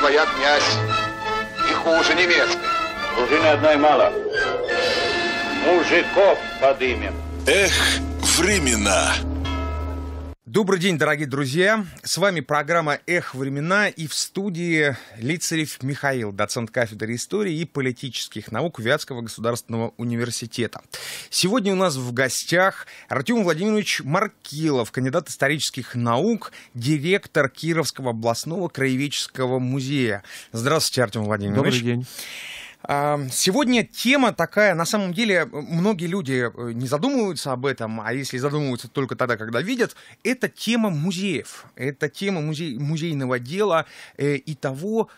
твоя, князь, и хуже немецкой. Дружины одной мало. Мужиков подымем. Эх, времена. Добрый день, дорогие друзья. С вами программа «Эх, времена» и в студии Лицарев Михаил, доцент кафедры истории и политических наук Вятского государственного университета. Сегодня у нас в гостях Артем Владимирович Маркилов, кандидат исторических наук, директор Кировского областного краеведческого музея. Здравствуйте, Артем Владимирович. Добрый день. Сегодня тема такая, на самом деле, э, многие люди э, не задумываются об этом, а если задумываются только тогда, когда видят, это тема музеев, это тема музей, музейного дела э, и того,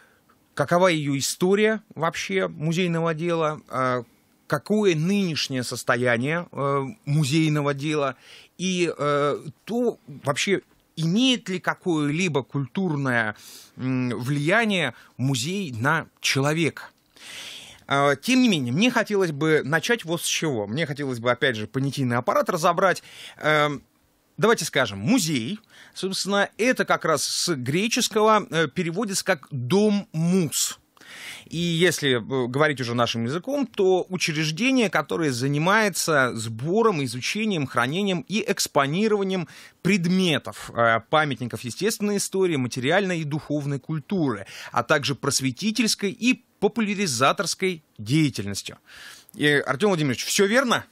какова ее история вообще музейного дела, а, какое нынешнее состояние э, музейного дела и то вообще имеет ли какое-либо культурное влияние музей на человека. А, тем не менее, мне хотелось бы начать вот с чего. Мне хотелось бы, опять же, понятийный аппарат разобрать эм, давайте скажем, музей, собственно, это как раз с греческого э, переводится как «дом мус». И если э, говорить уже нашим языком, то учреждение, которое занимается сбором, изучением, хранением и экспонированием предметов, э, памятников естественной истории, материальной и духовной культуры, а также просветительской и популяризаторской деятельностью. И, Артем Владимирович, все верно?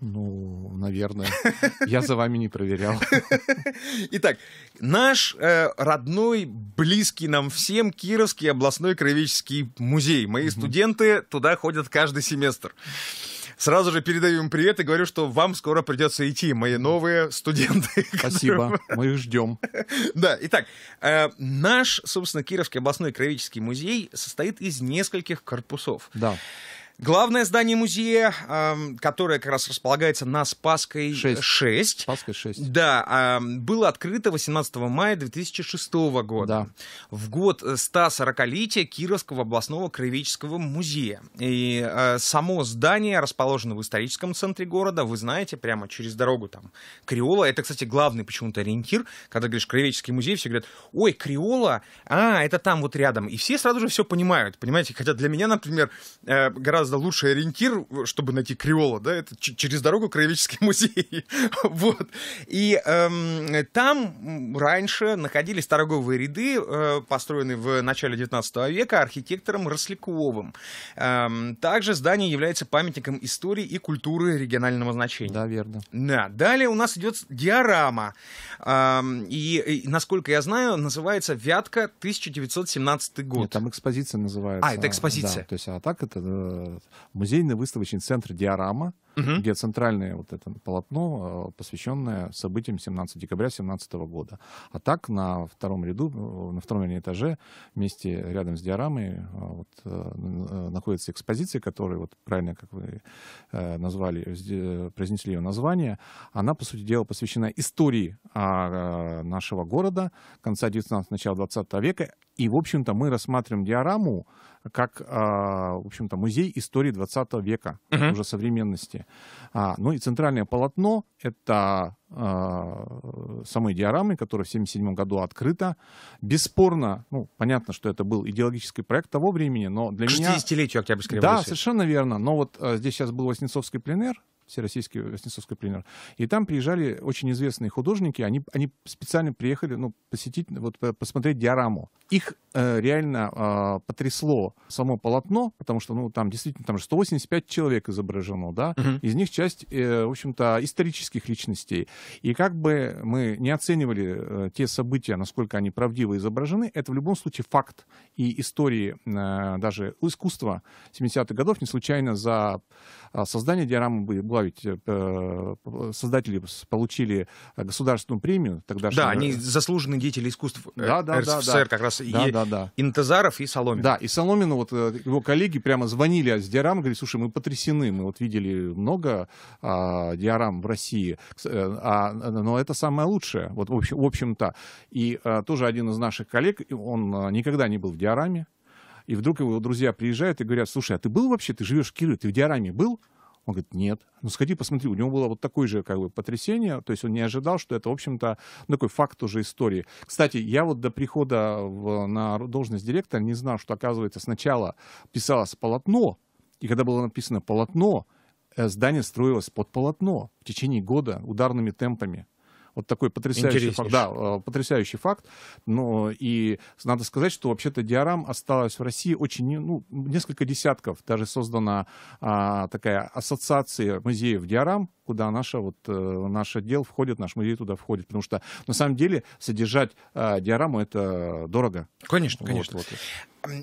Ну, наверное. Я за вами не проверял. Итак, наш э, родной, близкий нам всем Кировский областной краеведческий музей. Мои mm-hmm. студенты туда ходят каждый семестр. Сразу же передаю им привет и говорю, что вам скоро придется идти, мои новые студенты. Спасибо, которым... мы их ждем. Да, итак, э, наш, собственно, Кировский областной краеведческий музей состоит из нескольких корпусов. Да. Главное здание музея, эм, которое как раз располагается на Спасской 6. 6 Спасской 6. Да, эм, было открыто 18 мая 2006 года. Да. В год 140-летия э, Кировского областного краеведческого музея. И э, само здание расположено в историческом центре города. Вы знаете, прямо через дорогу там Криола. Это, кстати, главный почему-то ориентир. Когда говоришь краеведческий музей, все говорят, ой, Криола, а, это там вот рядом. И все сразу же все понимают. Понимаете, хотя для меня, например, э, гораздо гораздо лучший ориентир, чтобы найти креола, да, это через дорогу Краеведческий музей. вот. И эм, там раньше находились торговые ряды, э, построенные в начале 19 века архитектором Росляковым. Эм, также здание является памятником истории и культуры регионального значения. Да, верно. Да. Далее у нас идет диорама. Эм, и, и, насколько я знаю, называется «Вятка 1917 год». Нет, там экспозиция называется. А, это экспозиция. Да, то есть, а так это э, музейно-выставочный центр «Диорама», угу. где центральное вот это полотно, э, посвященное событиям 17 декабря 2017 года. А так на втором ряду, э, на втором этаже, вместе рядом с диорамой э, вот, находится экспозиция, которая, вот правильно, как вы назвали, произнесли ее название, она, по сути дела, посвящена истории а, нашего города конца 19 начала 20 века. И, в общем-то, мы рассматриваем диораму как, а, в общем-то, музей истории 20 века, uh-huh. уже современности. А, ну и центральное полотно — это э, а, самые диорамы, которая в 1977 году открыта, Бесспорно, ну, понятно, что это был идеологический проект того времени, но для К меня... 60-летию Октябрьской революции. Да, совершенно верно. Но вот э, здесь сейчас был Воснецовский пленер, всероссийский Воснецовский пленер. И там приезжали очень известные художники, они, они специально приехали ну, посетить, вот, э, посмотреть диораму. Их э, реально э, потрясло само полотно, потому что ну, там действительно там 185 человек изображено, да? угу. из них часть, э, в общем-то, исторических личностей. И как бы мы не оценивали э, те события, насколько они правдиво изображены, это в любом случае факт. И истории э, даже искусства 70-х годов не случайно за а, создание диорамы были главить э, Создатели получили государственную премию тогда. Да, они заслуженные деятели искусств э, да, да, РСФСР да, да. как раз. Да, и да, да. Интезаров и Соломин. Да, и Соломин, вот э, его коллеги прямо звонили с диорамы, говорили, слушай, мы потрясены, мы вот видели много а, диорам в России, а, но это самое лучшее, вот в общем-то. И а, тоже один из наших коллег, он никогда не был в диораме, и вдруг его друзья приезжают и говорят, слушай, а ты был вообще, ты живешь в Кирове? ты в Диараме был? Он говорит, нет. Ну, сходи, посмотри. У него было вот такое же как бы, потрясение. То есть он не ожидал, что это, в общем-то, ну, такой факт уже истории. Кстати, я вот до прихода в, на должность директора не знал, что, оказывается, сначала писалось полотно. И когда было написано полотно, э, здание строилось под полотно в течение года ударными темпами. Вот такой потрясающий факт. Да, э, потрясающий факт. Но и надо сказать, что вообще-то диорам осталось в России очень, ну, несколько десятков. Даже создана а, такая ассоциация музеев диорам, куда наше вот, э, наш отдел входит, наш музей туда входит. Потому что на самом деле содержать а, диораму это дорого. Конечно, вот, конечно. Вот.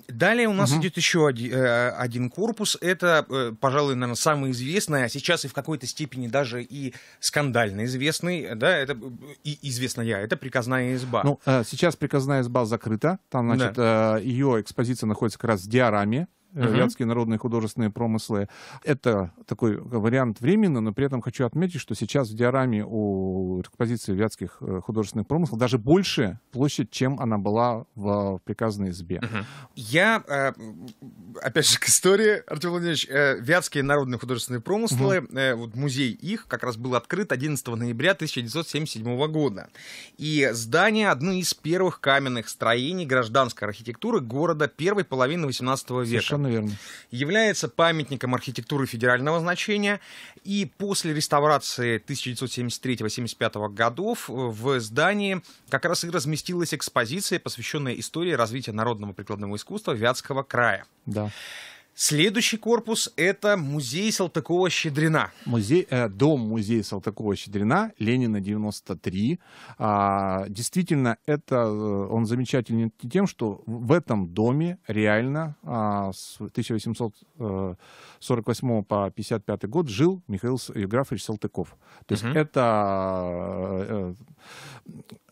Далее у нас угу. идет еще э, один, корпус. Это, э, пожалуй, наверное, самый известный, а сейчас и в какой-то степени даже и скандально известный. Да, это э, и известно я. Это приказная изба. Ну, сейчас приказная изба закрыта. Там, значит, да. ее экспозиция находится как раз в диораме uh-huh. вятские народные художественные промыслы. Это такой вариант временно, но при этом хочу отметить, что сейчас в диораме у экспозиции вятских э, художественных промыслов даже больше площадь, чем она была в приказной избе. Uh-huh. Я, э, опять же, к истории, Артем Владимирович, вятские народные художественные промыслы, uh-huh. вот музей их как раз был открыт 11 ноября 1977 года. И здание одно из первых каменных строений гражданской архитектуры города первой половины 18 века. Совершенно Совершенно верно. Является памятником архитектуры федерального значения. И после реставрации 1973 1975 годов э, в здании как раз и разместилась экспозиция, посвященная истории развития народного прикладного искусства Вятского края. Да. Следующий корпус — это музей Салтыкова-Щедрина. Музей, э, дом музея Салтыкова-Щедрина, Ленина, 93. А, действительно, это, э, он замечательный тем, что в этом доме реально а, с 1848 э, по 55 год жил Михаил Евграфович э, Салтыков. То есть угу. это э,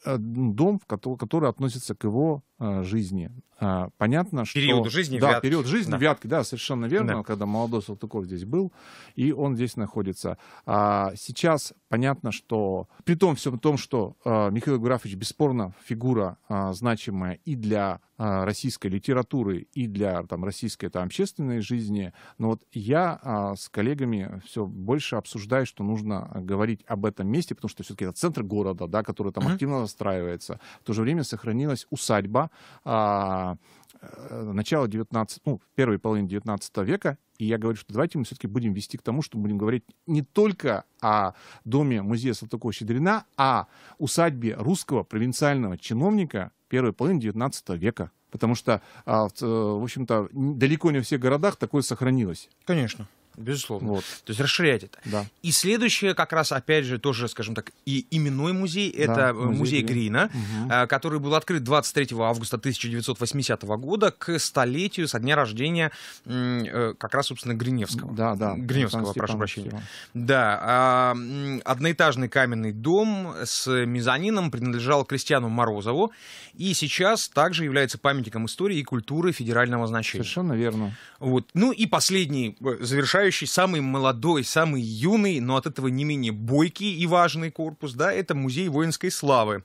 Э, ну, дом, который, который относится к его э, жизни. А, понятно, что... Период жизни Да, вятки. период жизни да. вятки, да, совершенно верно, да. когда молодой Салтыков здесь был, и он здесь находится. А, сейчас понятно, что при том всем том, что э, Михаил Графович бесспорно фигура значимая и для а, российской литературы и для там, российской там, общественной жизни. Но вот я а, с коллегами все больше обсуждаю, что нужно а, говорить об этом месте, потому что все-таки это центр города, да, который там активно настраивается. В то же время сохранилась усадьба а, э, начала 19, ну, первой половины 19 века. И я говорю, что давайте мы все-таки будем вести к тому, что будем говорить не только о доме музея Салтыкова-Щедрина, о усадьбе русского провинциального чиновника первой половины XIX века. Потому что, а, э, в общем-то, далеко не во всех городах такое сохранилось. Конечно. Безусловно. Вот. То есть расширять это. Да. И следующее, как раз, опять же, тоже, скажем так, и именной музей, да, это музей, музей Грина, Грина угу. который был открыт 23 августа 1980 года к столетию со дня рождения э, как раз, собственно, Гриневского. Да, да. Гриневского, прошу прощения. Да. А, одноэтажный каменный дом с мезонином принадлежал Кристиану Морозову и сейчас также является памятником истории и культуры федерального значения. Совершенно верно. Вот. Ну и последний, э, завершающий окружающий самый молодой, самый юный, но от этого не менее бойкий и важный корпус, да, это музей воинской славы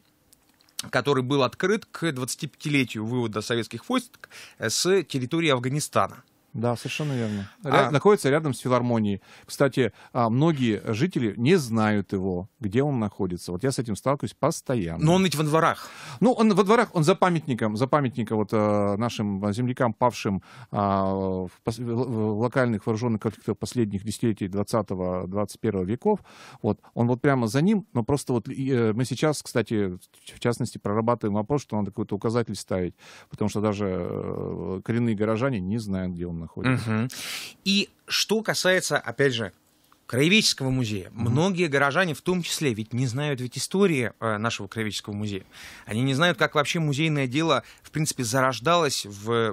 который был открыт к 25-летию вывода советских войск с территории Афганистана. Да, совершенно верно. Ря- а... Находится рядом с филармонией. Кстати, а, многие жители не знают его, где он находится. Вот я с этим сталкиваюсь постоянно. Но он ведь во дворах. Ну, он во дворах, он за памятником, за памятником вот э, нашим землякам, павшим а, в, пос- в локальных вооруженных конфликтах последних десятилетий 20-21 веков. Вот. Он вот прямо за ним, но просто вот э, мы сейчас, кстати, в частности, прорабатываем вопрос, что надо какой-то указатель ставить, потому что даже э, коренные горожане не знают, где он находится. Угу. И что касается, опять же, Краеведческого музея. mm Многие горожане, в том числе, ведь не знают ведь истории э, нашего Краеведческого музея. Они не знают, как вообще музейное дело, в принципе, зарождалось в э,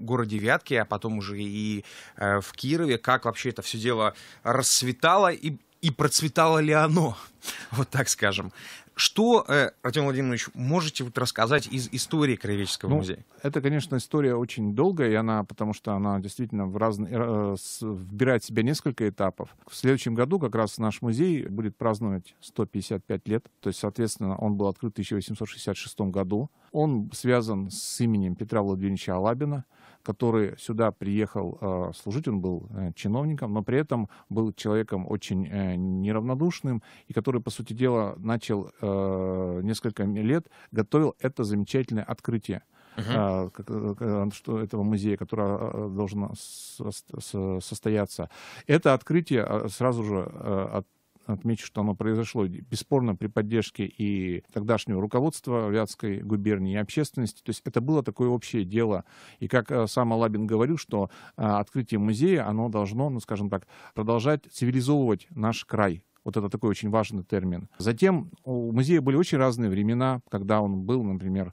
городе Вятке, а потом уже и э, в Кирове, как вообще это все дело расцветало и, и процветало ли оно, вот так скажем. Что, э, Артем Владимирович, можете вот рассказать из истории Краеведческого ну, музея? Это, конечно, история очень долгая, и она, потому что она действительно в разные, э, вбирает в себя несколько этапов. В следующем году как раз наш музей будет праздновать 155 лет, то есть, соответственно, он был открыт в 1866 году. Он связан с именем Петра Владимировича Алабина, который сюда приехал а, служить, он был э, чиновником, но при этом был человеком очень э, неравнодушным, и который, по сути дела, начал э, несколько лет, готовил это замечательное открытие uh-huh. что этого музея, которое должно состояться. Это открытие а, сразу же Отмечу, что оно произошло бесспорно при поддержке и тогдашнего руководства Вятской губернии и общественности. То есть это было такое общее дело. И как э, сам Алабин говорил, что э, открытие музея, оно должно, ну, скажем так, продолжать цивилизовывать наш край, вот это такой очень важный термин. Затем у музея были очень разные времена, когда он был, например,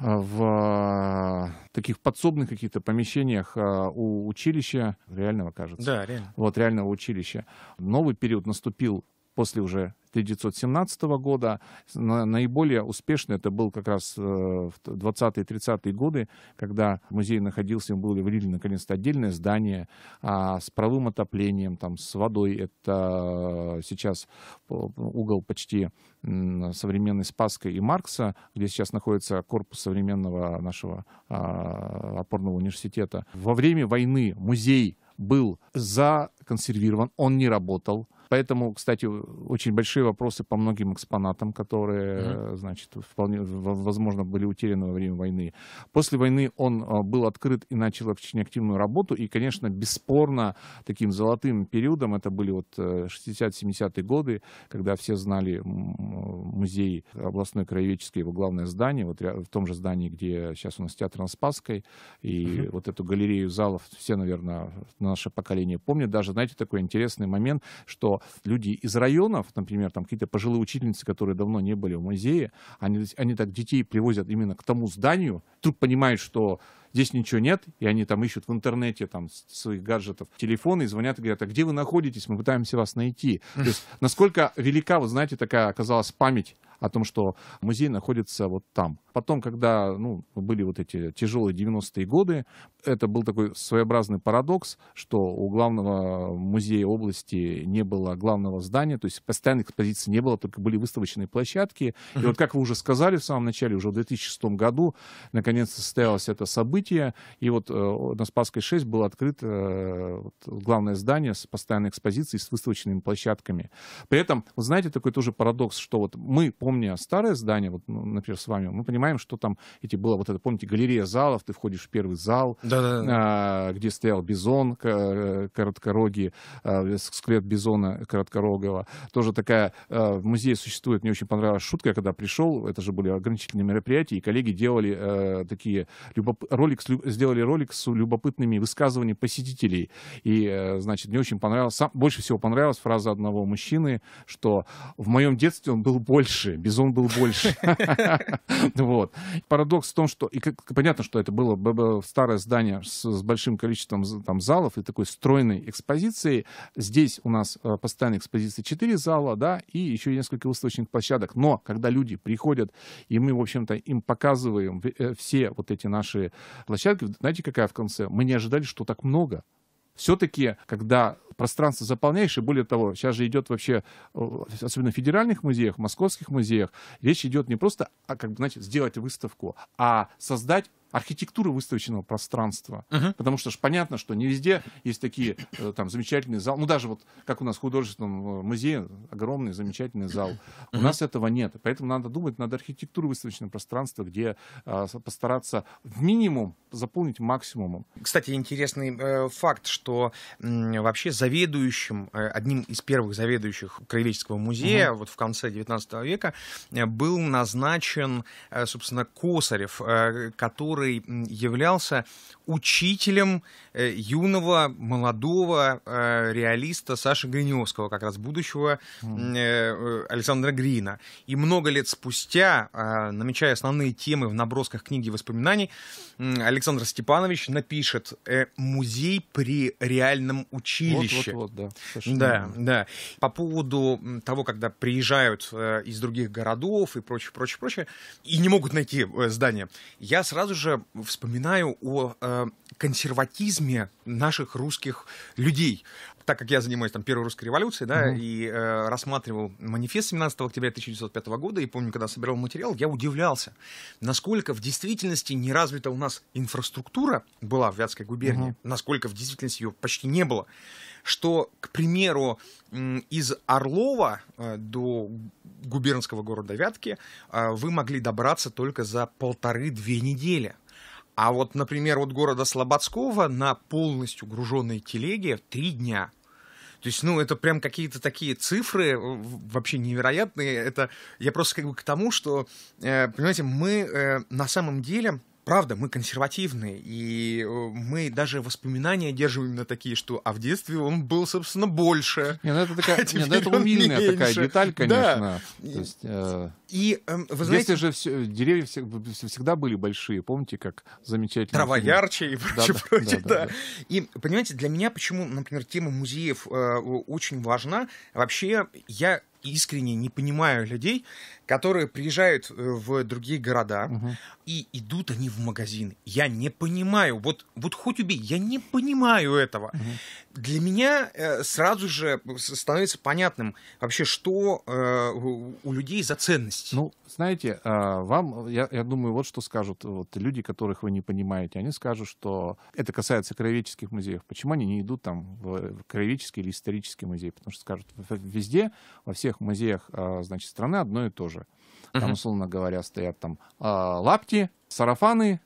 в э, таких подсобных каких-то помещениях э, у училища реального, кажется. Да, реально. Вот реального училища. Новый период наступил после уже 1917 года. Наиболее успешный это был как раз э, в 20-30-е годы, когда музей находился, ему было выделено наконец-то отдельное здание а, с правым отоплением, там, с водой. Это э, сейчас э, угол почти современной Спаска и Маркса, где сейчас находится корпус современного нашего а, опорного университета. Во время войны музей был законсервирован, он не работал. Поэтому, кстати, очень большие вопросы по многим экспонатам, которые, mm значит, вполне возможно были утеряны во время войны. После войны он а, был открыт и начал очень активную работу. И, конечно, бесспорно, таким золотым периодом это были вот 60-70-е э, годы, когда все знали музей областной краеведческой, его главное здание, вот в том же здании, где сейчас у нас театр на Спасской, и mm вот эту галерею залов все, наверное, наше поколение помнит. Даже, знаете, такой интересный момент, что люди из районов, например, там какие-то пожилые учительницы, которые давно не были в музее, они, они так детей привозят именно к тому зданию, тут понимают, что Здесь ничего нет, и они там ищут в интернете там своих гаджетов телефоны и звонят и говорят, а где вы находитесь? Мы пытаемся вас найти. То есть насколько велика, вы знаете, такая оказалась память о том, что музей находится вот там. Потом, когда ну, были вот эти тяжелые 90-е годы, это был такой своеобразный парадокс, что у главного музея области не было главного здания, то есть постоянной экспозиции не было, только были выставочные площадки. И вот как вы уже сказали в самом начале, уже в 2006 году наконец состоялось это событие, события. И вот э, на Спасской 6 было открыто э, главное здание с постоянной экспозицией, с выставочными площадками. При этом, вы знаете, такой тоже парадокс, что вот мы, помня старое здание, вот, ну, например, с вами, мы понимаем, что там эти было вот это, помните, галерея залов, ты входишь в первый зал, да а, где стоял бизон э, короткороги, а, скелет бизона короткорогого. Тоже такая а, в музее существует, мне очень понравилась шутка, когда пришел, это же были ограничительные мероприятия, и коллеги делали такие любоп... ролики ролик, сделали ролик с любопытными высказываниями посетителей. И, э, значит, мне очень понравилось, сам, больше всего понравилась фраза одного мужчины, что в моем детстве он был больше, бизон был больше. Вот. Парадокс в том, что, и понятно, что это было старое здание с большим количеством там залов и такой стройной экспозицией. Здесь у нас э, постоянная экспозиция 4 зала, да, и еще несколько выставочных площадок. Но когда люди приходят, и мы, в общем-то, им показываем э, все вот эти наши площадки, знаете, какая в конце? Мы не ожидали, что так много. Все-таки, когда пространство заполняешь, и более того, сейчас же идет вообще, э, особенно в федеральных музеях, в московских музеях, речь идет не просто, а как бы, значит, сделать выставку, а создать архитектуры выставочного пространства. Uh -huh. Потому что ж понятно, что не везде есть такие э, там замечательные залы. Ну, даже вот как у нас в художественном э, музее огромный замечательный зал. Uh -huh. У нас этого нет. Поэтому надо думать над архитектурой выставочного пространства, где э, постараться в минимум заполнить максимумом. Кстати, интересный э, факт, что вообще заведующим, э, одним из первых заведующих Краеведческого музея Uh -huh. вот в конце 19 века был назначен, собственно, Косарев, который который являлся учителем э, юного, молодого э, реалиста Саши Гриневского, как раз будущего э, Александра Грина. И много лет спустя, намечая основные темы в набросках книги воспоминаний, Александр Степанович напишет «Музей при реальном училище». Вот, вот, вот, да. Да, да. По поводу того, когда приезжают из других городов и прочее, прочее, прочее, и не могут найти здание, я сразу же тоже вспоминаю о э, консерватизме наших русских людей. Так как я занимаюсь там первой русской революцией, да, mm-hmm. и э, рассматривал манифест 17 октября 1905 года, и помню, когда собирал материал, я удивлялся, насколько в действительности не развита у нас инфраструктура была в Вятской губернии, mm-hmm. насколько в действительности ее почти не было что, к примеру, из Орлова э, до губернского города Вятки э, вы могли добраться только за полторы-две недели. А вот, например, от города Слободского на полностью груженной телеге три дня. То есть, ну, это прям какие-то такие цифры э, вообще невероятные. Это я просто как бы к тому, что, понимаете, мы на самом деле правда, мы консервативные, и э, мы даже воспоминания держим именно такие, что а в детстве он был, собственно, больше. Нет, ну это такая, а нет, ну, это умильная меньше. такая деталь, конечно. Да. То есть, э, и, э, вы в знаете, же все, деревья всегда, всегда были большие, помните, как замечательно. Трава фильм. ярче и прочее, да, прочее, да, да, да. И, понимаете, для меня почему, например, тема музеев э, очень важна. Вообще, я искренне не понимаю людей, которые приезжают э, в другие города угу. и идут они в магазин Я не понимаю, вот, вот хоть убей, я не понимаю этого. Угу. Для меня э, сразу же становится понятным вообще, что э, у людей за ценность Ну, знаете, э, вам, я, я думаю, вот что скажут вот, люди, которых вы не понимаете. Они скажут, что это касается краеведческих музеев. Почему они не идут там в краеведческий или исторический музей? Потому что скажут, везде, во всех музеях, а, значит, страны одно и то же. Там, условно говоря, стоят там а, лапти, сарафаны,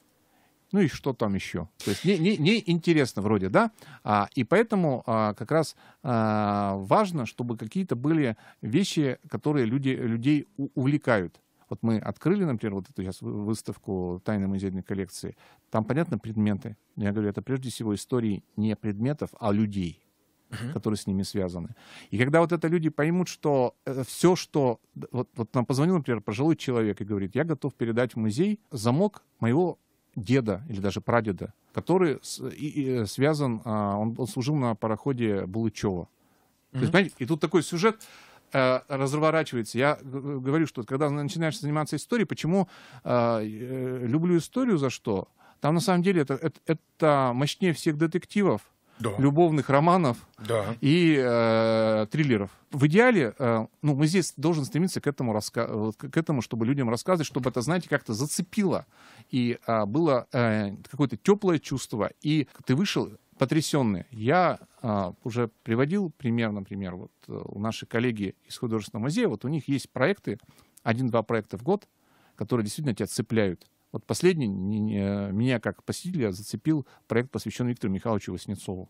ну и что там еще. То есть не, не, не интересно вроде, да? А, и поэтому а, как раз а, важно, чтобы какие-то были вещи, которые люди, людей у, увлекают. Вот мы открыли, например, вот эту сейчас выставку тайной музейной коллекции. Там, понятно, предметы. Я говорю, это прежде всего истории не предметов, а людей uh которые с ними связаны. И когда вот это люди поймут, что э, все, что... Вот, вот нам позвонил, например, пожилой человек и говорит, я готов передать в музей замок моего деда или даже прадеда, который с, и, и э, связан, а, он, он служил на пароходе Булычева. mm То есть, понимаете, и тут такой сюжет э, разворачивается. Я говорю, что когда начинаешь заниматься историей, почему э, люблю историю за что? Там на самом деле это, это, это мощнее всех детективов, да. любовных романов да. и э, триллеров. В идеале, э, ну, мы здесь должен стремиться к этому, раска- к этому, чтобы людям рассказывать, чтобы это, знаете, как-то зацепило и э, было э, какое-то теплое чувство. И ты вышел потрясенный. Я а, уже приводил пример, например, вот э, у наши коллеги из художественного музея, вот у них есть проекты, один-два проекта в год, которые действительно тебя цепляют. Вот последний меня как посетителя зацепил проект, посвященный Виктору Михайловичу Васнецову.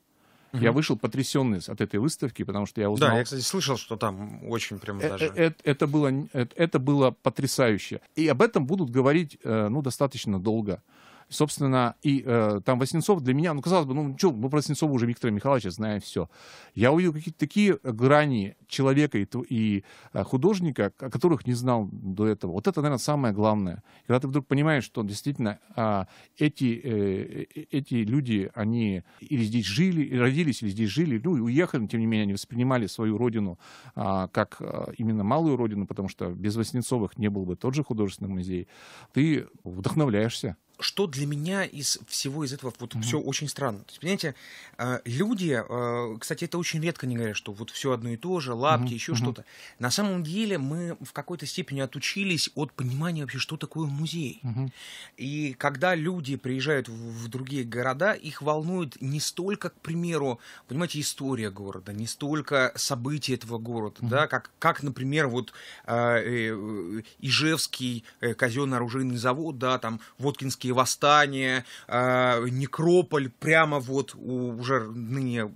Угу. Я вышел потрясенный от этой выставки, потому что я узнал. Да, я, кстати, слышал, что там очень прям э, даже. Э, это, это, было, э, это было потрясающе. И об этом будут говорить ну, достаточно долго. Собственно, и э, там Васнецов для меня, ну, казалось бы, ну, что, мы про Васнецова уже Виктора Михайловича знаем все. Я увидел какие-то такие грани человека и, и э, художника, о которых не знал до этого. Вот это, наверное, самое главное. Когда ты вдруг понимаешь, что действительно а, э, эти, э, эти люди, они или здесь жили, или родились, или здесь жили, ну, и уехали, тем не менее, они воспринимали свою родину э, как э, именно малую родину, потому что без Васнецовых не был бы тот же художественный музей. Ты вдохновляешься что для меня из всего из этого вот mm все очень странно. То есть, понимаете, а, люди, а, кстати, это очень редко не говорят, что вот все одно и то же, лапти, mm еще mm что-то. На самом деле мы в какой-то степени отучились от понимания вообще, что такое музей. mm И когда люди приезжают в, другие города, их волнует не столько, к примеру, понимаете, история города, не столько события этого города, mm да, как, как, например, вот а, э, э, Ижевский э, казенно-оружейный завод, да, там Воткинский Великие восстания, э, Некрополь прямо вот у уже ныне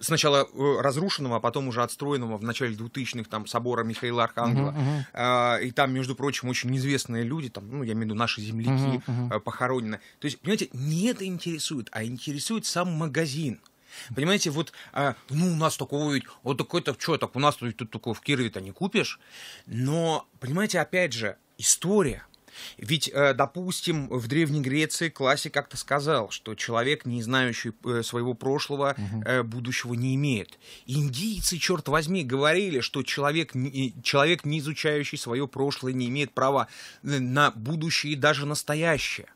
сначала э, разрушенного, а потом уже отстроенного в начале 2000-х там собора Михаила Архангела. Uh-huh, uh-huh. И там, между прочим, очень известные люди, там, ну, я имею в виду наши земляки, uh-huh, uh-huh. похоронены. То есть, понимаете, не это интересует, а интересует сам магазин. Понимаете, вот, а, ну, у нас такого ведь, вот такой-то, что так, у нас тут, тут такого в Кирове-то не купишь. Но, понимаете, опять же, история – ведь, э, допустим, в Древней Греции классик как-то сказал, что человек, не знающий э, своего прошлого, угу. будущего не имеет. Индийцы, черт возьми, говорили, что человек, человек, не изучающий свое прошлое, не имеет права на будущее и даже настоящее.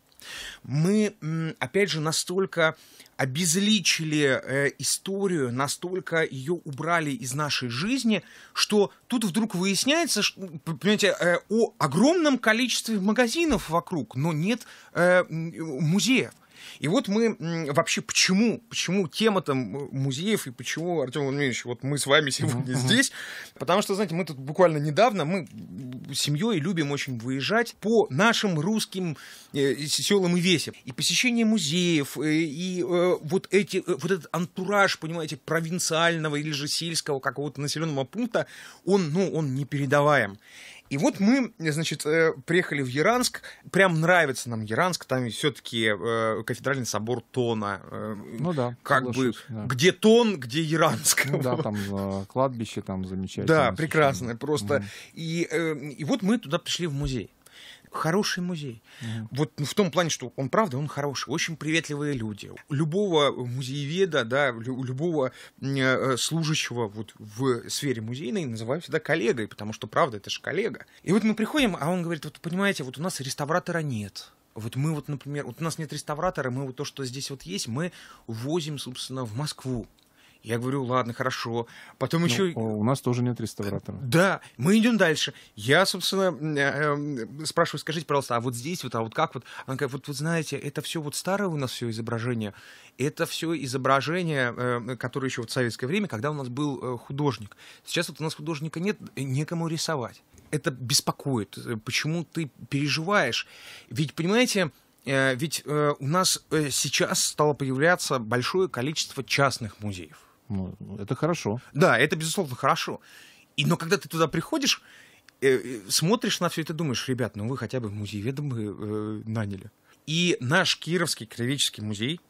Мы, опять же, настолько обезличили э, историю, настолько ее убрали из нашей жизни, что тут вдруг выясняется, что, понимаете, э, о огромном количестве магазинов вокруг, но нет э, музеев. И вот мы вообще почему, почему тема там э, музеев и почему, Артем Владимирович, вот мы с вами сегодня здесь, потому что, знаете, мы тут буквально недавно, мы семьей любим очень выезжать по нашим русским э, селам и весям. И посещение музеев, э, и вот, эти, вот этот антураж, понимаете, провинциального или же сельского какого-то населенного пункта, он, ну, он непередаваем. И вот мы, значит, э, приехали в Яранск. Прям нравится нам Яранск. Там все-таки э, кафедральный собор Тона. Э, ну да. Как бы да. где Тон, где Яранск. Ну, да, там э, кладбище там замечательное. Да, прекрасное Просто. Угу. И, э, и вот мы туда пришли в музей хороший музей. Mm-hmm. Вот ну, в том плане, что он правда, он хороший, очень приветливые люди. Любого музееведа, да, любого э, э, служащего вот в сфере музейной называю всегда коллегой, потому что правда, это же коллега. И вот мы приходим, а он говорит, вот понимаете, вот у нас реставратора нет. Вот мы вот, например, вот у нас нет реставратора, мы вот то, что здесь вот есть, мы возим, собственно, в Москву. Я говорю, ладно, хорошо. Потом ну, еще... У нас тоже нет реставратора. Да, мы идем дальше. Я, собственно, э, эм, спрашиваю, скажите, пожалуйста, а вот здесь вот, а вот как вот? Она говорит, вот, вот знаете, это все вот старое у нас все изображение. Это все изображение, эм, которое еще вот в советское время, когда у нас был э, художник. Сейчас вот у нас художника нет, некому рисовать. Это беспокоит. Почему ты переживаешь? Ведь, понимаете, э, ведь у нас сейчас стало появляться большое количество частных музеев. Ну, это хорошо. Да, это, безусловно, хорошо. И, но когда ты туда приходишь, э, э, смотришь на все это, думаешь, ребят, ну вы хотя бы в музееведомы э, наняли. И наш Кировский краеведческий музей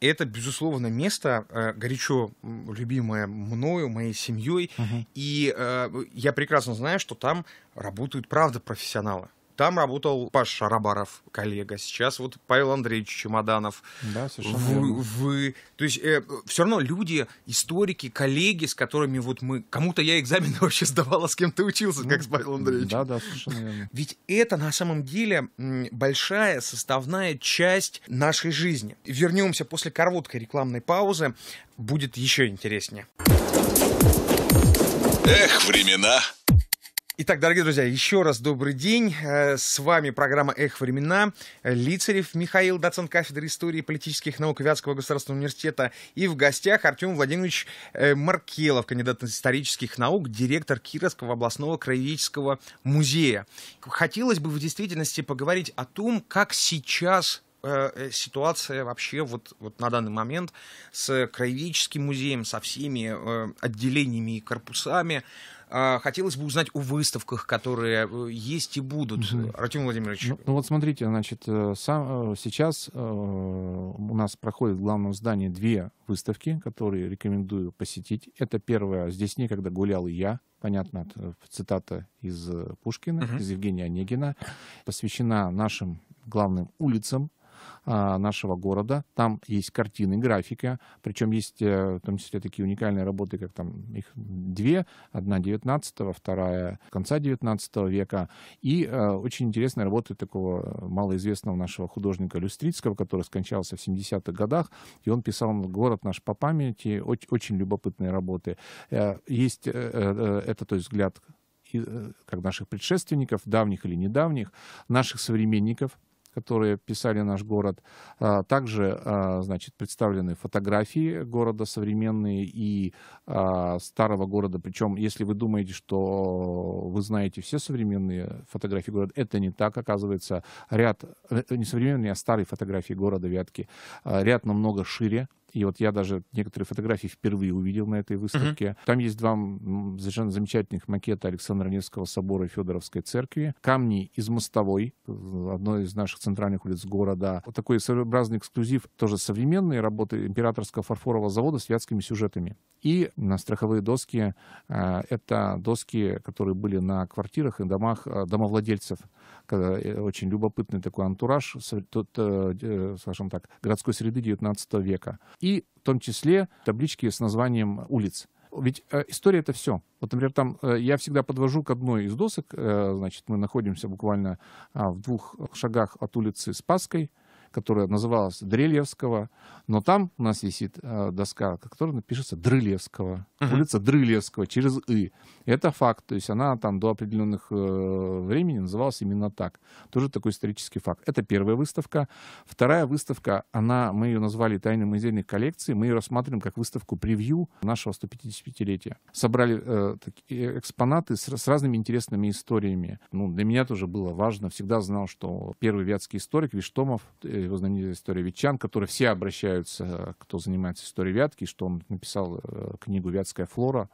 это, безусловно, место, э, горячо любимое мною, моей семьей. Угу. И э, я прекрасно знаю, что там работают, правда, профессионалы. Там работал Паша Рабаров, коллега. Сейчас вот Павел Андреевич Чемоданов. Да, совершенно вы, вы, То есть э, все равно люди, историки, коллеги, с которыми вот мы... Кому-то я экзамены вообще сдавала, с кем то учился, ну, как с Павелом Андреевичем. Да, да, совершенно верно. Ведь это на самом деле большая составная часть нашей жизни. Вернемся после короткой рекламной паузы. Будет еще интереснее. Эх, времена! Итак, дорогие друзья, еще раз добрый день. Э, с вами программа «Эх, времена». Лицарев Михаил, доцент кафедры истории и политических наук Вятского государственного университета. И в гостях Артем Владимирович э, Маркелов, кандидат исторических наук, директор Кировского областного краеведческого музея. Хотелось бы в действительности поговорить о том, как сейчас э, ситуация вообще вот, вот на данный момент с краеведческим музеем, со всеми отделениями и корпусами, а, хотелось бы узнать о выставках, которые э, есть и будут. Угу. Артем Владимирович. Ну, ну вот смотрите, значит, э, сам, э, сейчас э, у нас проходит в главном здании две выставки, которые рекомендую посетить. Это первая «Здесь некогда гулял я», понятно, цитата из Пушкина, угу. из Евгения Онегина, посвящена нашим главным улицам а, нашего города. Там есть картины, графика, причем есть э, в том числе такие уникальные работы, как там их две, одна 19 вторая конца 19 века, и э, очень интересные работы такого малоизвестного нашего художника Люстрицкого, который скончался в 70-х годах, и он писал «Город наш по памяти», очень любопытные работы. Э, есть это, то есть, взгляд как наших предшественников, давних или недавних, наших современников, которые писали наш город. А, также, а, значит, представлены фотографии города современные и а, старого города. Причем, если вы думаете, что вы знаете все современные фотографии города, это не так. Оказывается, ряд, э, не современные, а старые фотографии города Вятки, ряд намного шире, и вот я даже некоторые фотографии впервые увидел на этой выставке. Mm-hmm. Там есть два совершенно замечательных макета Александра Невского собора и Федоровской церкви. Камни из Мостовой, одной из наших центральных улиц города. Вот такой своеобразный эксклюзив, тоже современные работы императорского фарфорового завода с вятскими сюжетами. И на страховые доски э, это доски, которые были на квартирах и домах э, домовладельцев. Э, очень любопытный такой антураж, скажем так, городской среды 19 века и в том числе таблички с названием улиц. Ведь э, история это все. Вот, например, там э, я всегда подвожу к одной из досок. Э, значит, мы находимся буквально а, в двух шагах от улицы Спасской которая называлась Дрельевского, но там у нас висит э, доска, которая напишется Дрылевского, uh-huh. улица Дрылевского через «и». Это факт, то есть она там до определенных э, времени называлась именно так. Тоже такой исторический факт. Это первая выставка. Вторая выставка, она, мы ее назвали «Тайны музейной коллекции», мы ее рассматриваем как выставку-превью нашего 155-летия. Собрали э, такие экспонаты с, с разными интересными историями. Ну, для меня тоже было важно, всегда знал, что первый вятский историк Виштомов, э, истории, его знаменитая история Витчан, к которой все обращаются, э, кто занимается историей Вятки, что он написал э, книгу «Вятская флора».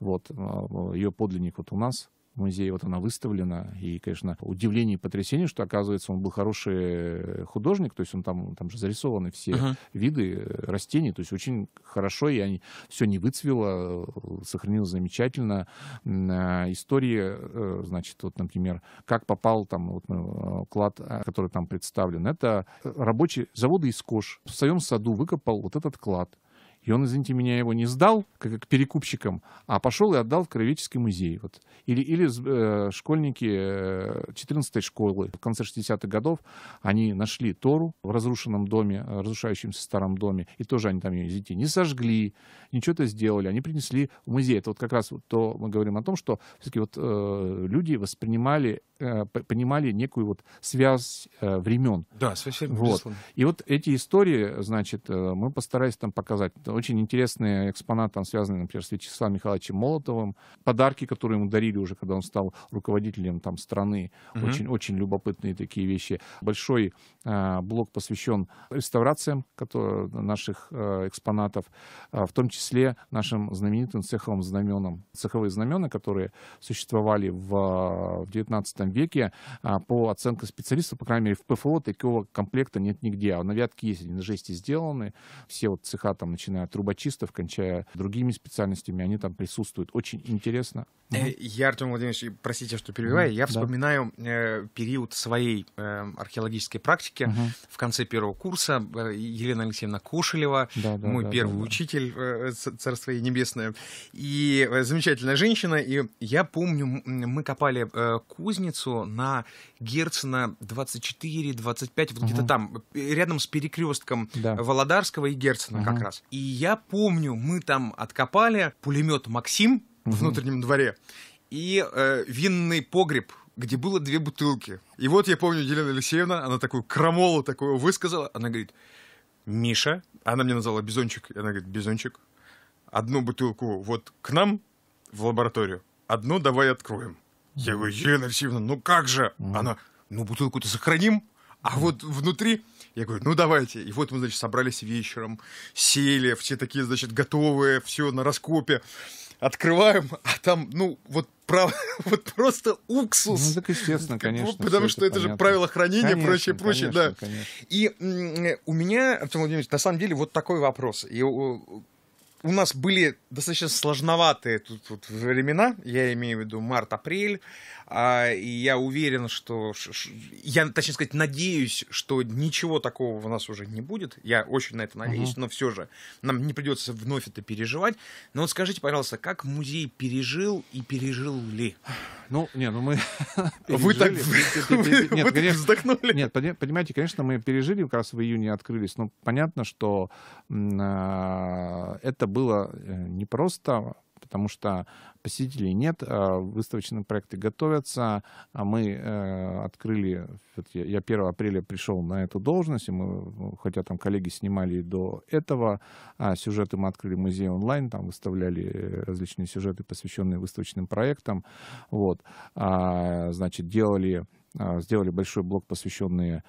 Вот, э, ее подлинник вот у нас в музее, вот она выставлена. И, конечно, удивление и потрясение, что, оказывается, он был хороший э, художник, то есть он там, там же зарисованы все uh-huh. виды э, растений, то есть очень хорошо, и они, все не выцвело, э, сохранилось замечательно. А, истории, значит, вот, например, как попал там вот, ну, клад, который там представлен, это рабочий завода из кож в своем саду выкопал вот этот клад. И он, извините меня, его не сдал, как перекупщикам, а пошел и отдал в Кровеческий музей. Вот. Или, или э, школьники 14-й э, школы в конце 60-х годов, они нашли Тору в разрушенном доме, э, разрушающемся старом доме, и тоже они там ее, извините, не сожгли, ничего-то сделали, они принесли в музей. Это вот как раз то мы говорим о том, что все-таки вот э, люди воспринимали э, понимали некую вот связь времен. Да, совсем вот. И вот эти истории, значит, мы постарались там показать очень интересные экспонаты, там, связанные, например, с Вячеславом Михайловичем Молотовым. Подарки, которые ему дарили уже, когда он стал руководителем там, страны. Угу. Очень, очень любопытные такие вещи. Большой э, блок посвящен реставрациям которые, наших э, экспонатов, э, в том числе нашим знаменитым цеховым знаменам. Цеховые знамена, которые существовали в, в 19 веке, э, по оценке специалистов, по крайней мере, в ПФО такого комплекта нет нигде. А на Вятке есть, они на жести сделаны. Все вот цеха там, начиная начиная от трубочистов, кончая другими специальностями, они там присутствуют. Очень интересно. Э, я, Артем Владимирович, простите, что ну, перебиваю, я вспоминаю э, период своей э, археологической практики угу. в конце первого курса. Э, Елена Алексеевна Кошелева, да, да, мой да, первый да, да. учитель, царство ей небесное, и замечательная женщина. И я помню, мы копали кузницу на Герцена 24, 25, вот угу. где-то там, рядом с перекрестком да. Володарского и Герцена угу. как раз. И я помню, мы там откопали пулемет Максим угу. внутреннем дворе и э, винный погреб где было две бутылки. И вот я помню, Елена Алексеевна, она такую крамолу такую высказала. Она говорит, Миша, она мне назвала Бизончик. Она говорит, Бизончик, одну бутылку вот к нам в лабораторию, одну давай откроем. Я говорю, Елена Алексеевна, ну как же? Она, ну бутылку-то сохраним. А вот внутри я говорю, ну давайте. И вот мы, значит, собрались вечером, сели, все такие, значит, готовые, все на раскопе. Открываем, а там, ну, вот прав... вот просто уксус. Ну, так естественно, конечно. Потому что это, это же правила хранения, конечно, прочее, прочее, конечно, да. Конечно. И у меня, Артем Владимирович, на самом деле вот такой вопрос. И у нас были достаточно сложноватые тут вот времена, я имею в виду март-апрель, а, и я уверен, что, я, точнее сказать, надеюсь, что ничего такого у нас уже не будет, я очень на это надеюсь, угу. но все же нам не придется вновь это переживать. Но вот скажите, пожалуйста, как музей пережил и пережил ли? Ну, не, ну мы Вы так вздохнули. Нет, понимаете, конечно, мы пережили, как раз в июне открылись, но ну, понятно, что а, это было э, не просто, потому что посетителей нет, а, выставочные проекты готовятся. а Мы э, открыли, я 1 апреля пришел на эту должность, и мы, ну, хотя там коллеги снимали до этого, а сюжеты мы открыли музей онлайн, там выставляли различные сюжеты, посвященные выставочным проектам. Вот. А, значит, делали а, сделали большой блок, посвященный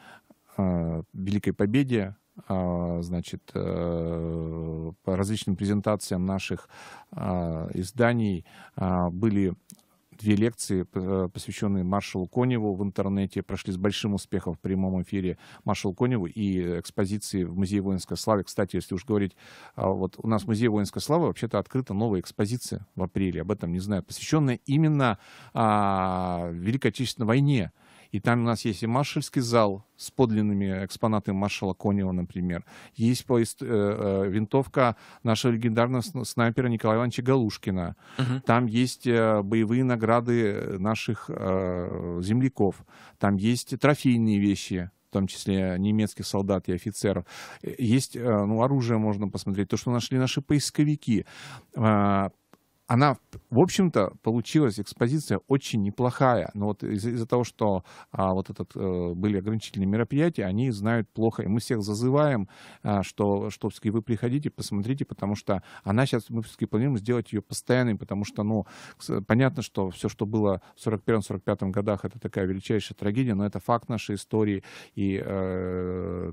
Великой Победе а, значит, э, по различным презентациям наших а, изданий а, были две лекции, посвященные маршалу Коневу в интернете, прошли с большим успехом в прямом эфире маршалу Коневу и экспозиции в Музее воинской славы. Кстати, если уж говорить, вот у нас в Музее воинской славы вообще-то открыта новая экспозиция в апреле, об этом не знаю, посвященная именно а, Великой Отечественной войне. И там у нас есть и маршальский зал с подлинными экспонатами маршала Конева, например. Есть поезд, э, э, винтовка нашего легендарного снайпера Николая Ивановича Галушкина. Угу. Там есть э, боевые награды наших э, земляков. Там есть трофейные вещи в том числе немецких солдат и офицеров. Э, есть, э, ну, оружие можно посмотреть, то, что нашли наши поисковики. А, она, в общем-то, получилась экспозиция очень неплохая. Но вот из- из-за того, что а, вот этот, э, были ограничительные мероприятия, они знают плохо. И мы всех зазываем, а, что, что все-таки вы приходите, посмотрите, потому что она сейчас, мы все-таки планируем сделать ее постоянной, потому что, ну, понятно, что все, что было в 41-45 годах, это такая величайшая трагедия, но это факт нашей истории. И э,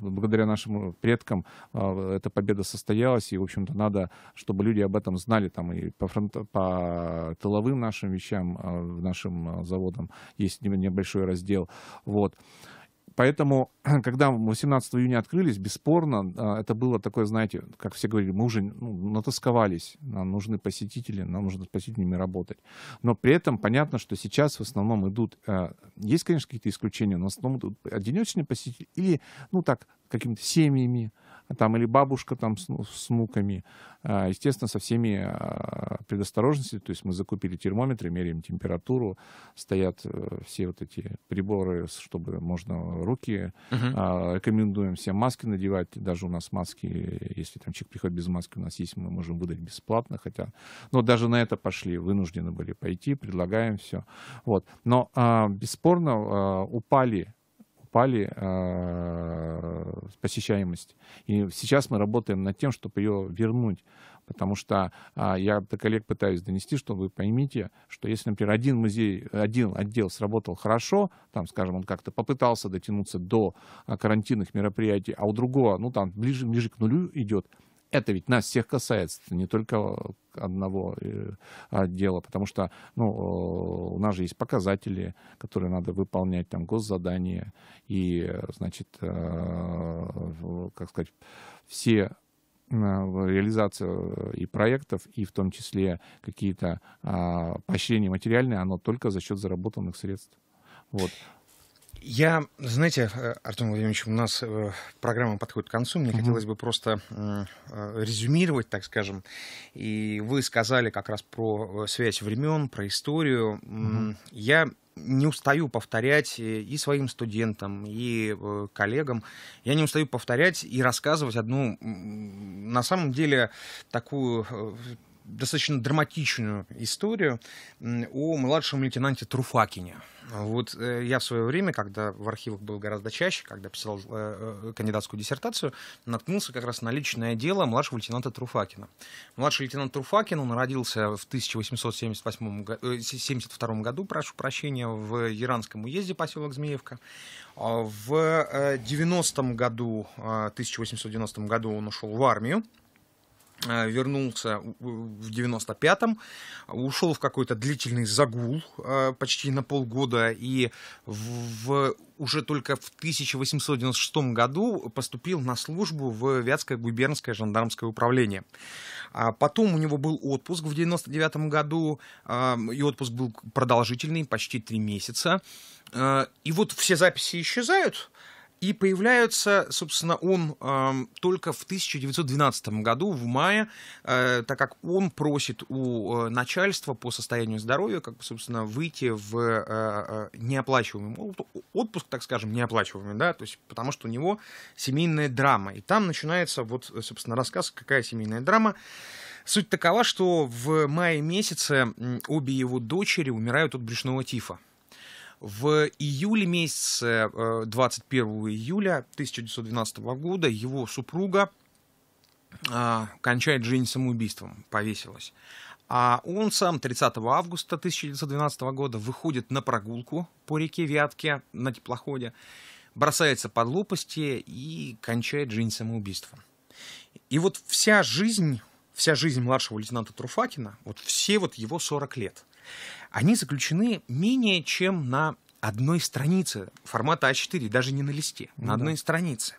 благодаря нашим предкам э, эта победа состоялась, и, в общем-то, надо, чтобы люди об этом знали, там, и по, фронт, по тыловым нашим вещам, а, в нашим а, заводам есть небольшой раздел. Вот. Поэтому, когда 18 июня открылись, бесспорно, а, это было такое, знаете, как все говорили, мы уже ну, натасковались, нам нужны посетители, нам нужно с посетителями работать. Но при этом понятно, что сейчас в основном идут, есть, конечно, какие-то исключения, но в основном идут одиночные посетители или, ну так, какими-то семьями, там, или бабушка там с, ну, с внуками. А, естественно, со всеми а, предосторожностями, то есть мы закупили термометры, меряем температуру, стоят э, все вот эти приборы, чтобы можно руки, uh-huh. рекомендуем всем маски надевать, даже у нас маски, если там человек приходит без маски, у нас есть, мы можем выдать бесплатно, хотя, но даже на это пошли, вынуждены были пойти, предлагаем все. Вот. Но бесспорно упали спали э, посещаемость. И сейчас мы работаем над тем, чтобы ее вернуть. Потому что а, я до коллег пытаюсь донести, что вы поймите, что если, например, один музей, один отдел сработал хорошо, там, скажем, он как-то попытался дотянуться до а, карантинных мероприятий, а у другого, ну, там, ближе, ближе к нулю идет, это ведь нас всех касается, не только э, одного э, отдела, потому что ну, э, у нас же есть показатели, которые надо выполнять, там госзадания, и, значит, как сказать, все реализация и проектов, и в том числе какие-то а, поощрения материальные, оно только за счет заработанных средств. Вот. Я, знаете, э, Артем Владимирович, у нас э, программа подходит к концу. Мне угу. хотелось бы просто э, резюмировать, так скажем. И вы сказали как раз про связь времен, про историю. Угу. Я не устаю повторять и своим студентам, и коллегам, я не устаю повторять и рассказывать одну, на самом деле, такую достаточно драматичную историю о младшем лейтенанте Труфакине. Вот э, я в свое время, когда в архивах был гораздо чаще, когда писал э, э, кандидатскую диссертацию, наткнулся как раз на личное дело младшего лейтенанта Труфакина. Младший лейтенант Труфакин, он родился в 1872 году, прошу прощения, в Яранском уезде поселок Змеевка. А в 90 году, 1890 году он ушел в армию, Э, вернулся в 95-м, ушел в какой-то длительный загул э, почти на полгода и в, уже только в 1896 году поступил на службу в Вятское губернское жандармское управление. А потом у него был отпуск в 99 году, э, и отпуск был продолжительный, почти три месяца. И вот все записи исчезают, и появляется, собственно, он э, только в 1912 году, в мае, э, так как он просит у э, начальства по состоянию здоровья, как, собственно, выйти в э, э неоплачиваемый отпуск, так скажем, неоплачиваемый, да, то есть потому что у него семейная драма. И там начинается, вот, собственно, рассказ, какая семейная драма. Суть такова, что в мае месяце обе его дочери умирают от брюшного тифа. В июле месяце, 21 э, июля 1912 года, его супруга а, кончает жизнь самоубийством, повесилась. А он сам 30 августа 1912 года выходит на прогулку по реке Вятке на теплоходе, бросается под лопасти и кончает жизнь самоубийством. И вот вся жизнь, вся жизнь младшего лейтенанта Труфакина, вот все вот его 40 лет – они заключены менее чем на одной странице формата А4, даже не на листе, ну, на одной странице.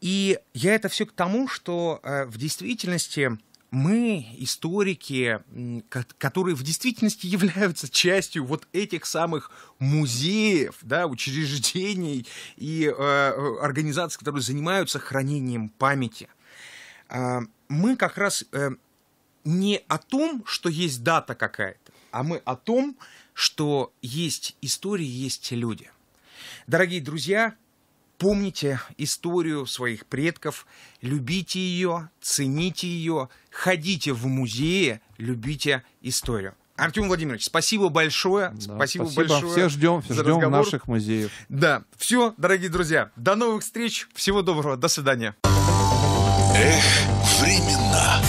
И я это все к тому, что э, в действительности мы, историки, которые в действительности являются частью вот этих самых музеев, да, учреждений и э, э организаций, которые занимаются хранением памяти, э, мы как раз э, не о том, что есть дата какая-то, а мы о том, что есть истории, есть люди. Дорогие друзья, помните историю своих предков, любите ее, цените ее, ходите в музеи, любите историю. Артем Владимирович, спасибо большое. Да, спасибо, спасибо большое. Все ждем, все ждем разговор. наших музеев. Да, все, дорогие друзья. До новых встреч. Всего доброго. До свидания. Эх, времена.